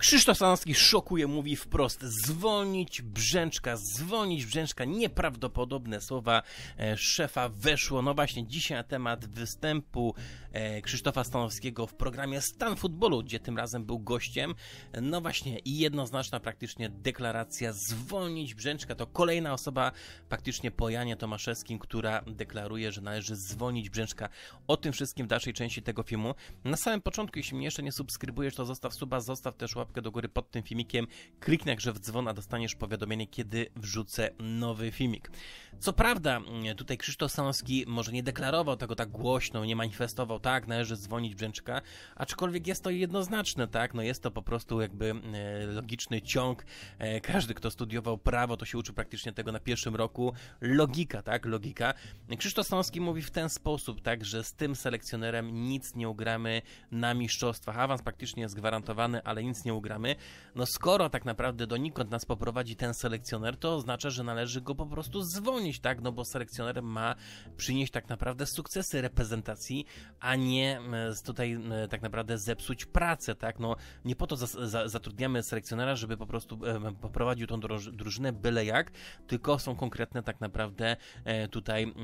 Krzysztof Stanowski szokuje, mówi wprost, zwolnić Brzęczka, zwolnić Brzęczka, nieprawdopodobne słowa e, szefa weszło. No właśnie, dzisiaj na temat występu e, Krzysztofa Stanowskiego w programie Stan Futbolu, gdzie tym razem był gościem. No właśnie, i jednoznaczna praktycznie deklaracja zwolnić Brzęczka. To kolejna osoba praktycznie po Janie Tomaszewskim, która deklaruje, że należy zwolnić Brzęczka. O tym wszystkim w dalszej części tego filmu. Na samym początku, jeśli mnie jeszcze nie subskrybujesz, to zostaw suba, zostaw też łapkę łapkę do góry pod tym filmikiem, kliknij że w dzwona, dostaniesz powiadomienie, kiedy wrzucę nowy filmik. Co prawda, mm, tutaj Krzysztof Sąski może nie deklarował tego tak głośno, nie manifestował, tak, należy dzwonić Brzęczka, aczkolwiek jest to jednoznaczne, tak, no jest to po prostu jakby e, logiczny ciąg. E, każdy, kto studiował prawo, to się uczy praktycznie tego na pierwszym roku. Logika, tak, logika. Krzysztof Sąski mówi w ten sposób, tak, że z tym selekcjonerem nic nie ugramy na mistrzostwach. Awans praktycznie jest gwarantowany, ale nic nie ugramy gramy. No skoro tak naprawdę donikąd nas poprowadzi ten selekcjoner, to oznacza, że należy go po prostu zwolnić, tak? No bo selekcjoner ma przynieść tak naprawdę sukcesy reprezentacji, a nie mm, tutaj mm, tak naprawdę zepsuć pracę, tak? No nie po to za, za, zatrudniamy selekcjonera, żeby po prostu e, poprowadził tą drużynę byle jak, tylko są konkretne tak naprawdę e, tutaj mm,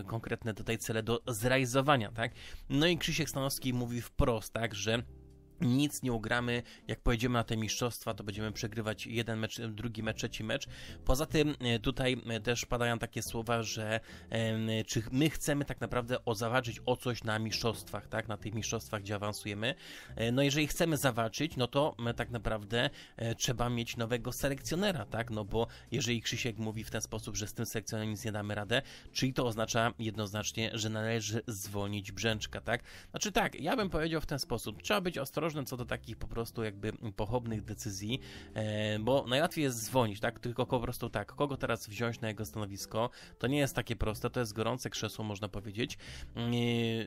e, konkretne tutaj cele do zrealizowania, tak? No i Krzysiek Stanowski mówi wprost, tak, że nic nie ugramy. Jak pojedziemy na te mistrzostwa, to będziemy przegrywać jeden mecz, drugi mecz, trzeci mecz. Poza tym e, tutaj e, też padają takie słowa, że e, czy my chcemy tak naprawdę o zawalczyć o coś na mistrzostwach, tak? Na tych mistrzostwach, gdzie awansujemy. No jeżeli chcemy zawalczyć, no to tak naprawdę trzeba mieć nowego selekcjonera, tak? No bo jeżeli Krzysiek mówi w ten sposób, że z tym selekcjonerem nic nie damy radę, czyli to oznacza jednoznacznie, że należy zwolnić Brzęczka, tak? Znaczy tak, ja bym powiedział w ten sposób, trzeba być ostrożny co do takich po prostu jakby pochopnych decyzji, e, bo najłatwiej jest dzwonić, tak? Tylko po prostu tak, kogo teraz wziąć na jego stanowisko? To nie jest takie proste, to jest gorące krzesło, można powiedzieć. Mm, e,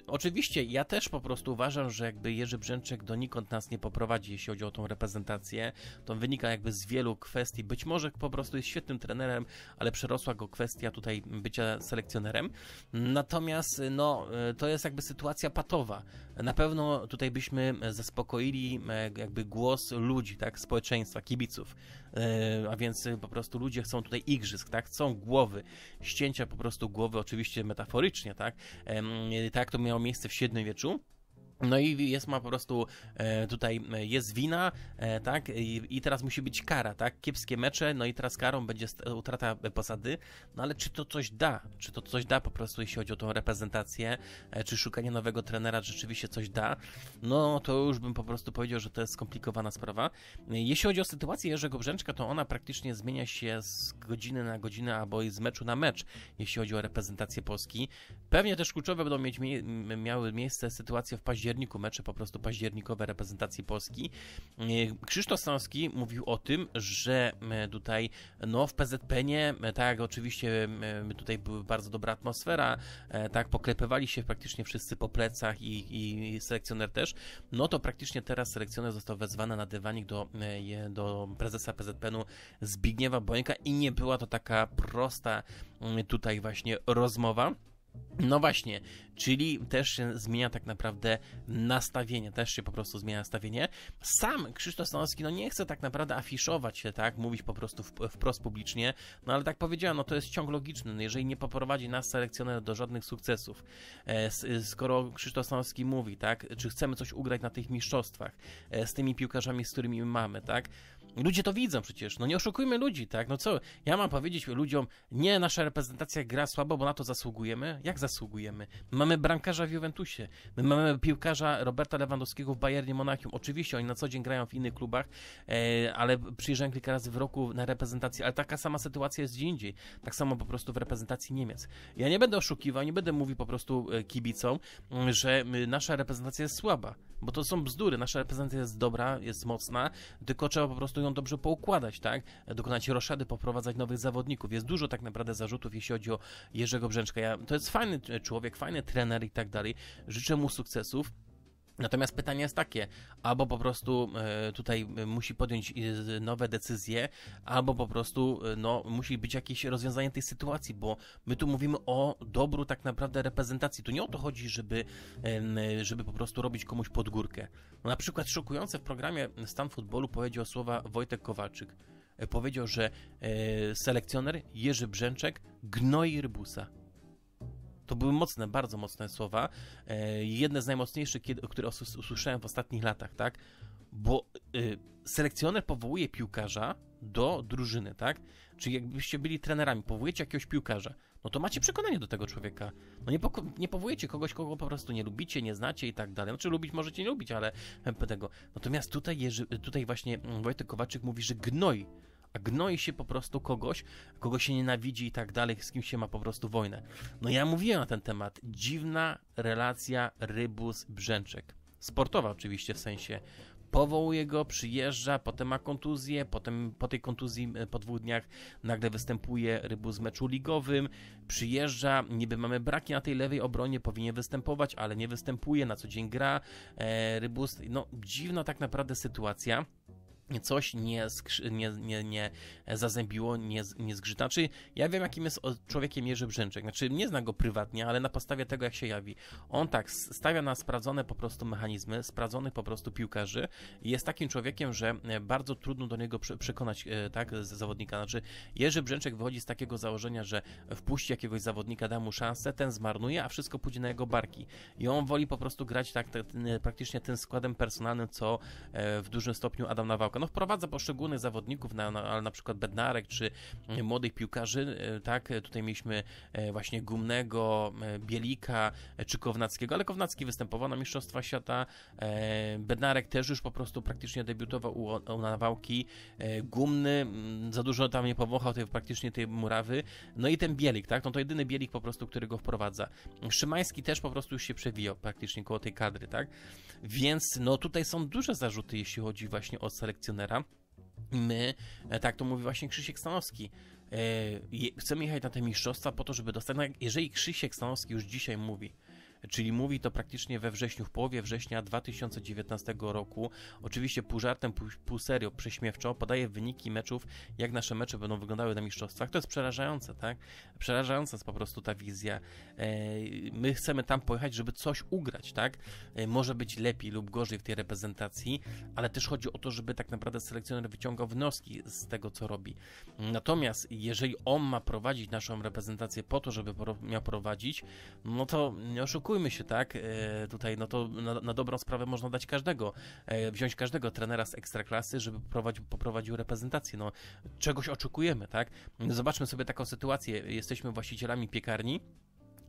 oczywiście ja też po prostu uważam, że jakby Jerzy Brzęczek donikąd nas nie poprowadzi, jeśli chodzi o tą reprezentację. To wynika jakby z wielu kwestii. Być może po prostu jest świetnym trenerem, ale przerosła go kwestia tutaj bycia selekcjonerem. Natomiast no, e, to jest jakby sytuacja patowa. Na pewno tutaj byśmy zaspokoili uspokoili e, jakby głos ludzi, tak, społeczeństwa, kibiców, e, a więc e, po prostu ludzie chcą tutaj igrzysk, tak, chcą głowy, ścięcia po prostu głowy, oczywiście metaforycznie, tak, tak to miało miejsce w średniowieczu, no i jest ma po prostu e, tutaj e, jest wina, e, tak? I, teraz musi być kara, tak? Kiepskie mecze, no i teraz karą będzie utrata posady. No ale czy to coś da? Czy to coś da po prostu, jeśli chodzi o tą reprezentację? Czy szukanie nowego trenera rzeczywiście coś da? No to już bym po prostu powiedział, że to jest skomplikowana sprawa. Jeśli chodzi o sytuację Jerzego Brzęczka, to ona praktycznie zmienia się z godziny na godzinę albo i z meczu na mecz, jeśli chodzi o reprezentację Polski. Pewnie też kluczowe będą mieć, miały miejsce sytuacje w październiku październiku mecze po prostu październikowe reprezentacji Polski. E, Krzysztof Stanowski mówił o tym, że e, tutaj no w PZPN-ie, e, tak oczywiście tutaj była bardzo dobra atmosfera, tak poklepywali się praktycznie wszyscy po plecach i, i selekcjoner też, no to praktycznie teraz selekcjoner został wezwany na dywanik do, do prezesa PZPN-u Zbigniewa Bońka i nie była to taka prosta tutaj właśnie rozmowa. No właśnie, czyli też się zmienia tak naprawdę nastawienie, też się po prostu zmienia nastawienie. Sam Krzysztof Stanowski no nie chce tak naprawdę afiszować się, tak, mówić po prostu wprost publicznie, no ale tak powiedziałem, no to jest ciąg logiczny, no jeżeli nie poprowadzi nas selekcjoner do żadnych sukcesów, e, skoro Krzysztof Stanowski mówi, tak, czy chcemy coś ugrać na tych mistrzostwach e, z tymi piłkarzami, z którymi mamy, tak, Ludzie to widzą przecież, no nie oszukujmy ludzi, tak? No co, ja mam powiedzieć ludziom, nie, nasza reprezentacja gra słabo, bo na to zasługujemy? Jak zasługujemy? My mamy bramkarza w Juventusie, my mamy piłkarza Roberta Lewandowskiego w Bayernie Monachium. Oczywiście oni na co dzień grają w innych klubach, e, ale przyjeżdżają kilka razy w roku na reprezentację, ale taka sama sytuacja jest gdzie indziej. Tak samo po prostu w reprezentacji Niemiec. Ja nie będę oszukiwał, nie będę mówił po prostu e, kibicom, że nasza reprezentacja jest słaba, bo to są bzdury. Nasza reprezentacja jest dobra, jest mocna, tylko trzeba po prostu ją ją dobrze poukładać, tak? Dokonać roszady, poprowadzać nowych zawodników. Jest dużo tak naprawdę zarzutów, jeśli chodzi o Jerzego Brzęczka. Ja, to jest fajny człowiek, fajny trener i tak dalej. Życzę mu sukcesów. Natomiast pytanie jest takie, albo po prostu e, tutaj e, musi podjąć e, nowe decyzje, albo po prostu no, musi być jakieś rozwiązanie tej sytuacji, bo my tu mówimy o dobru tak naprawdę reprezentacji. Tu nie o to chodzi, żeby, żeby po prostu robić komuś podgórkę. No, na przykład szokujące w programie Stan Futbolu powiedział słowa Wojtek Kowalczyk. Powiedział, że selekcjoner Jerzy Brzęczek gnoi Rybusa. To były mocne, bardzo mocne słowa. E, jedne z najmocniejszych, które usłyszałem w ostatnich latach, tak? Bo e, selekcjoner powołuje piłkarza do drużyny, tak? Czyli jakbyście byli trenerami, powołujecie jakiegoś piłkarza, no to macie przekonanie do tego człowieka. No nie, nie powołujecie kogoś, kogo po prostu nie lubicie, nie znacie i tak dalej. Znaczy lubić możecie nie lubić, ale e, tego. Natomiast tutaj, tutaj właśnie Wojtek Kowaczyk mówi, że gnoi gnoi się po prostu kogoś, kogo się nienawidzi i tak dalej, z kim się ma po prostu wojnę. No ja mówiłem na ten temat. Dziwna relacja Rybus-Brzęczek. Sportowa oczywiście, w sensie powołuje go, przyjeżdża, potem ma kontuzję, potem po tej kontuzji e, po dwóch dniach nagle występuje Rybus w meczu ligowym, przyjeżdża, niby mamy braki na tej lewej obronie, powinien występować, ale nie występuje, na co dzień gra e, Rybus, no dziwna tak naprawdę sytuacja coś nie, nie, nie, nie zazębiło, nie, nie Znaczy, Ja wiem, jakim jest człowiekiem Jerzy Brzęczek. Znaczy, nie zna go prywatnie, ale na podstawie tego, jak się jawi. On tak stawia na sprawdzone po prostu mechanizmy, sprawdzonych po prostu piłkarzy. Jest takim człowiekiem, że e, bardzo trudno do niego przekonać e, tak, zawodnika. Znaczy, Jerzy Brzęczek wychodzi z takiego założenia, że wpuści jakiegoś zawodnika, da mu szansę, ten zmarnuje, a wszystko pójdzie na jego barki. I on woli po prostu grać tak, tak praktycznie tym składem personalnym, co e, w dużym stopniu Adam Nawałka. No wprowadza poszczególnych zawodników, na, na, na przykład Bednarek czy e, młodych piłkarzy, e, tak, e, tutaj mieliśmy właśnie Gumnego, Bielika czy Kownackiego, ale Kownacki występował na Mistrzostwa Świata, Bednarek też już po prostu praktycznie debiutował u, u Nawałki, Gumny za dużo tam nie powąchał tej, praktycznie tej murawy, no i ten Bielik, tak, no to jedyny Bielik po prostu, który go wprowadza. Szymański też po prostu już się przewijał praktycznie koło tej kadry, tak, więc no tutaj są duże zarzuty, jeśli chodzi właśnie o selekcję i My, e, tak to mówi właśnie Krzysiek Stanowski, e, chcemy jechać na te mistrzostwa po to, żeby dostać, no jeżeli Krzysiek Stanowski już dzisiaj mówi, czyli mówi to praktycznie we wrześniu, w połowie września 2019 roku. Oczywiście pół żartem, pół, pół serio, prześmiewczo podaje wyniki meczów, jak nasze mecze będą wyglądały na mistrzostwach. To jest przerażające, tak? Przerażająca jest po prostu ta wizja. E, my chcemy tam pojechać, żeby coś ugrać, tak? E, może być lepiej lub gorzej w tej reprezentacji, ale też chodzi o to, żeby tak naprawdę selekcjoner wyciągał wnioski z tego, co robi. Natomiast jeżeli on ma prowadzić naszą reprezentację po to, żeby miał prowadzić, no to nie oszukuj oszukujmy się, tak? E, tutaj, no to na, na dobrą sprawę można dać każdego, e, wziąć każdego trenera z ekstraklasy, żeby poprowadził, poprowadził reprezentację. No, czegoś oczekujemy, tak? Zobaczmy sobie taką sytuację. Jesteśmy właścicielami piekarni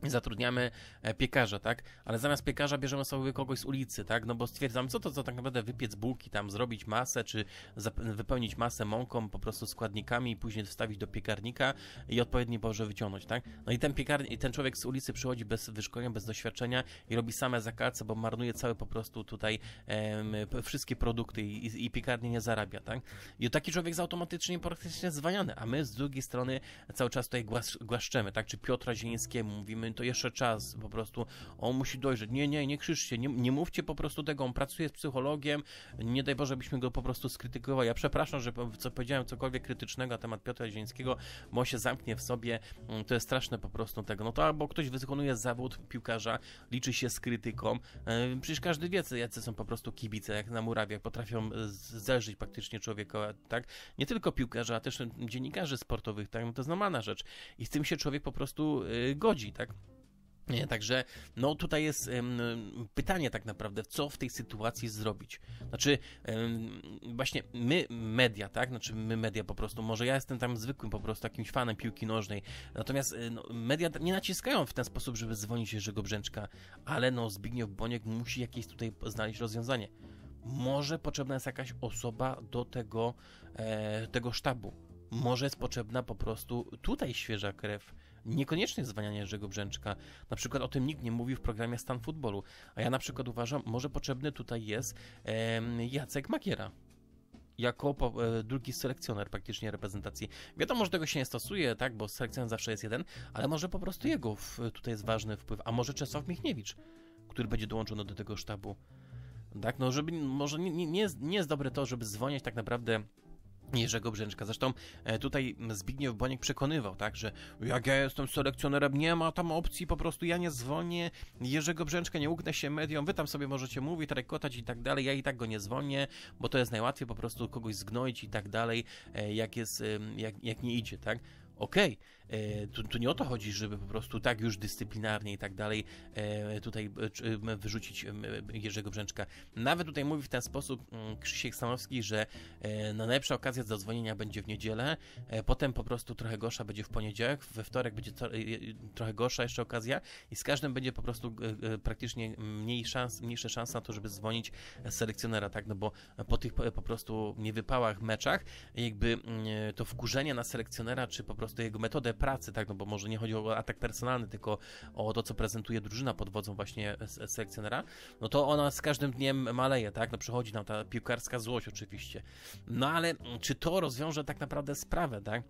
zatrudniamy e, piekarza, tak? Ale zamiast piekarza bierzemy sobie kogoś z ulicy, tak? No bo stwierdzam, co to co tak naprawdę wypiec bułki, tam zrobić masę, czy wypełnić masę mąką, po prostu składnikami i później wstawić do piekarnika i odpowiedni boże wyciągnąć, tak? No i ten piekarni, ten człowiek z ulicy przychodzi bez wyszkolenia, bez doświadczenia i robi same zakalce, bo marnuje całe po prostu tutaj em, wszystkie produkty i, i piekarnie nie zarabia, tak? I taki człowiek jest automatycznie praktycznie zwaniany, a my z drugiej strony cały czas tutaj głaszczemy, tak? Czy Piotra Zielińskiemu mówimy, to jeszcze czas, po prostu on musi dojrzeć. Nie, nie, nie krzyżcie nie, nie mówcie po prostu tego, on pracuje z psychologiem, nie daj Boże, byśmy go po prostu skrytykowali. Ja przepraszam, że co powiedziałem cokolwiek krytycznego na temat Piotra Zieńskiego, bo się zamknie w sobie, mm, to jest straszne po prostu tego. No to albo ktoś wykonuje zawód piłkarza, liczy się z krytyką, e, przecież każdy wie, jacy są po prostu kibice, jak na murawiach, potrafią e, zelżyć praktycznie człowieka, tak? Nie tylko piłkarza, ale też mm, dziennikarzy sportowych, tak? No to jest normalna rzecz. I z tym się człowiek po prostu e, godzi, tak? Także no tutaj jest um, pytanie tak naprawdę, co w tej sytuacji zrobić. Znaczy um, właśnie my media, tak? Znaczy my media po prostu, może ja jestem tam zwykłym po prostu jakimś fanem piłki nożnej, natomiast e, no, media nie naciskają w ten sposób, żeby zwolnić Jerzego Brzęczka, ale no Zbigniew Boniek musi jakieś tutaj znaleźć rozwiązanie. Może potrzebna jest jakaś osoba do tego, e, tego sztabu. Może jest potrzebna po prostu tutaj świeża krew Niekoniecznie zwalnianie Jerzego Brzęczka. Na przykład o tym nikt nie mówi w programie Stan Futbolu. A ja na przykład uważam, może potrzebny tutaj jest Jacek Makiera jako e, drugi selekcjoner praktycznie reprezentacji. Wiadomo, że tego się nie stosuje, tak, bo selekcjoner zawsze jest jeden, ale może po prostu jego tutaj jest ważny wpływ, a może Czesław Michniewicz, który będzie dołączony do tego sztabu. Tak, no żeby, może nie, nie, nie, jest, nie jest dobre to, żeby dzwonić tak naprawdę Jerzego Brzęczka. Zresztą e, tutaj Zbigniew Boniek przekonywał, tak, że jak ja jestem selekcjonerem, nie ma tam opcji, po prostu ja nie dzwonię Jerzego Brzęczka, nie uknę się mediom, wy tam sobie możecie mówić, rekotać i tak dalej, ja i tak go nie dzwonię, bo to jest najłatwiej po prostu kogoś zgnoić i tak dalej, e, jak jest, jak, jak nie idzie, tak okej, okay, e, tu, tu, nie o to chodzi, żeby po prostu tak już dyscyplinarnie i tak dalej e, tutaj e, wyrzucić Jerzego Brzęczka. Nawet tutaj mówi w ten sposób Krzysiek Stanowski, że no, najlepsza okazja do dzwonienia będzie w niedzielę, potem po prostu trochę gorsza będzie w poniedziałek, we wtorek będzie to, trochę gorsza jeszcze okazja i z każdym będzie po prostu praktycznie mniej szans, mniejsze szanse na to, żeby dzwonić selekcjonera, tak, no bo po tych po prostu niewypałach meczach jakby mm, to wkurzenie na selekcjonera, czy po prostu biorąc jego metodę pracy, tak, no bo może nie chodzi o atak personalny, tylko o to, co prezentuje drużyna pod wodzą właśnie selekcjonera, no to ona z każdym dniem maleje, tak, no przychodzi nam ta piłkarska złość oczywiście. No ale mm, czy to rozwiąże tak naprawdę sprawę, tak?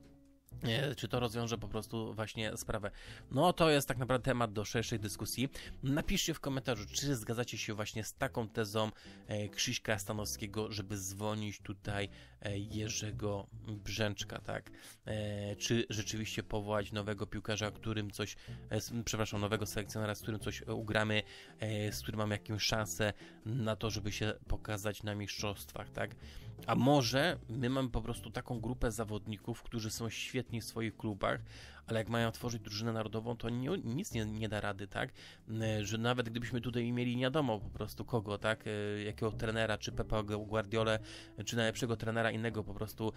czy to rozwiąże po prostu właśnie sprawę. No to jest tak naprawdę temat do szerszej dyskusji. Napiszcie w komentarzu, czy zgadzacie się właśnie z taką tezą e, Krzyśka Stanowskiego, żeby zwolnić tutaj E, Jerzego Brzęczka, tak? E, czy rzeczywiście powołać nowego piłkarza, którym coś, e, przepraszam, nowego selekcjonera, z którym coś ugramy, z którym mamy jakąś szansę na to, żeby się pokazać na mistrzostwach, tak? A może my mamy po prostu taką grupę zawodników, którzy są świetni w swoich klubach, ale jak mają tworzyć drużynę narodową, to nie, nic nie, nie, da rady, tak? Że nawet gdybyśmy tutaj mieli nie wiadomo po prostu kogo, tak? E, jakiego trenera, czy Pepa Guardiolę, czy najlepszego trenera innego po prostu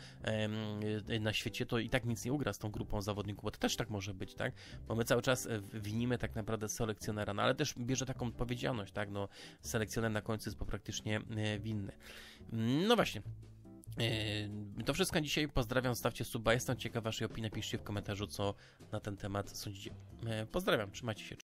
e, na świecie, to i tak nic nie ugra z tą grupą zawodników, bo to też tak może być, tak? Bo my cały czas e, winimy tak naprawdę selekcjonera, no ale też bierze taką odpowiedzialność, tak? No, selekcjoner na końcu jest po praktycznie winny. No właśnie. Yy, to wszystko dzisiaj. Pozdrawiam, stawcie suba. Jestem ciekaw waszej opinii. Piszcie w komentarzu, co na ten temat sądzicie. Yy, pozdrawiam, trzymajcie się.